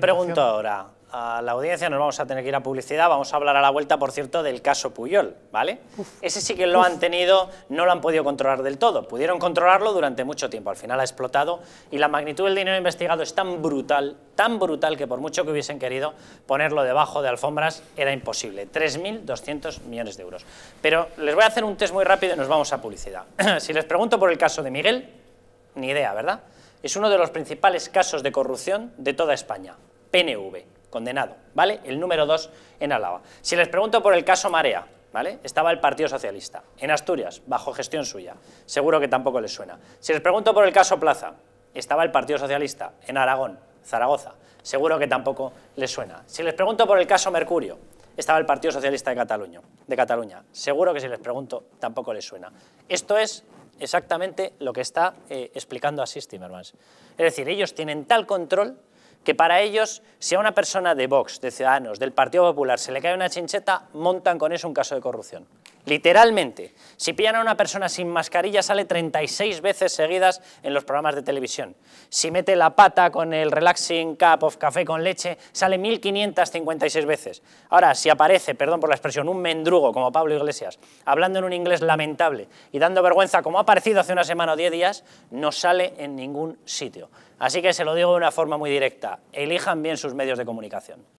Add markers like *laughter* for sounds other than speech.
Pregunto ahora, a la audiencia nos vamos a tener que ir a publicidad, vamos a hablar a la vuelta, por cierto, del caso Puyol, ¿vale? Ese sí que lo han tenido, no lo han podido controlar del todo, pudieron controlarlo durante mucho tiempo, al final ha explotado y la magnitud del dinero investigado es tan brutal, tan brutal que por mucho que hubiesen querido ponerlo debajo de alfombras era imposible, 3.200 millones de euros. Pero les voy a hacer un test muy rápido y nos vamos a publicidad. *clears throat* si les pregunto por el caso de Miguel, ni idea, ¿verdad? es uno de los principales casos de corrupción de toda España. PNV, condenado, ¿vale? El número 2 en Álava. Si les pregunto por el caso Marea, ¿vale? Estaba el Partido Socialista. En Asturias, bajo gestión suya. Seguro que tampoco les suena. Si les pregunto por el caso Plaza, estaba el Partido Socialista. En Aragón, Zaragoza. Seguro que tampoco les suena. Si les pregunto por el caso Mercurio, estaba el Partido Socialista De Cataluña. Seguro que si les pregunto, tampoco les suena. Esto es exactamente lo que está eh, explicando a Es decir, ellos tienen tal control que para ellos, si a una persona de Vox, de Ciudadanos, del Partido Popular, se le cae una chincheta, montan con eso un caso de corrupción. Literalmente, si pillan a una persona sin mascarilla sale 36 veces seguidas en los programas de televisión. Si mete la pata con el relaxing cup of café con leche sale 1556 veces. Ahora, si aparece, perdón por la expresión, un mendrugo como Pablo Iglesias, hablando en un inglés lamentable y dando vergüenza como ha aparecido hace una semana o 10 días, no sale en ningún sitio. Así que se lo digo de una forma muy directa, elijan bien sus medios de comunicación.